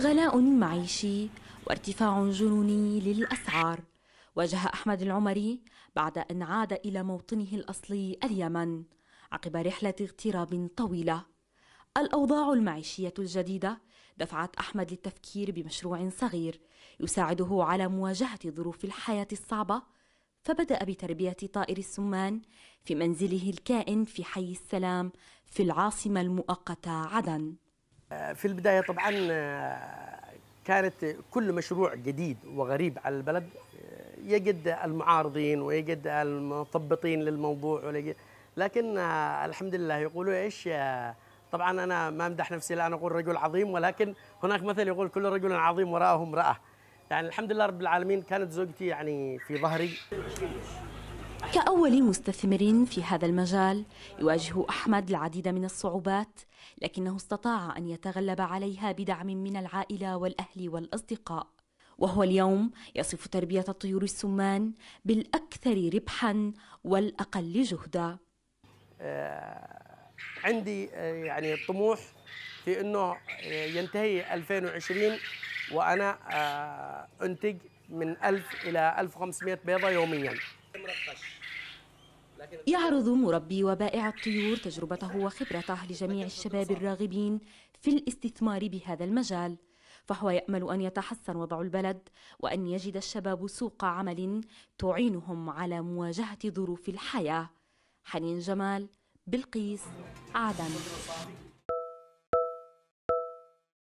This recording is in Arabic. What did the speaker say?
غلاء معيشي وارتفاع جنوني للأسعار واجه أحمد العمري بعد أن عاد إلى موطنه الأصلي اليمن عقب رحلة اغتراب طويلة الأوضاع المعيشية الجديدة دفعت أحمد للتفكير بمشروع صغير يساعده على مواجهة ظروف الحياة الصعبة فبدأ بتربية طائر السمان في منزله الكائن في حي السلام في العاصمة المؤقتة عدن في البداية طبعا آه، كانت كل مشروع جديد وغريب على البلد آه، يجد المعارضين ويجد المثبطين للموضوع لكن آه، الحمد لله يقولوا ايش طبعا انا ما امدح نفسي لا انا اقول رجل عظيم ولكن هناك مثل يقول كل رجل عظيم وراءه امراه يعني الحمد لله رب العالمين كانت زوجتي يعني في ظهري كأول مستثمر في هذا المجال يواجه أحمد العديد من الصعوبات لكنه استطاع أن يتغلب عليها بدعم من العائلة والأهل والأصدقاء وهو اليوم يصف تربية الطيور السمان بالأكثر ربحا والأقل جهدا آه، عندي آه، يعني طموح في أنه آه، ينتهي 2020 وأنا أنتج من 1000 إلى 1500 بيضة يومياً يعرض مربي وبائع الطيور تجربته وخبرته لجميع الشباب الراغبين في الاستثمار بهذا المجال فهو يأمل أن يتحسن وضع البلد وأن يجد الشباب سوق عمل تعينهم على مواجهة ظروف الحياة حنين جمال بلقيس عدن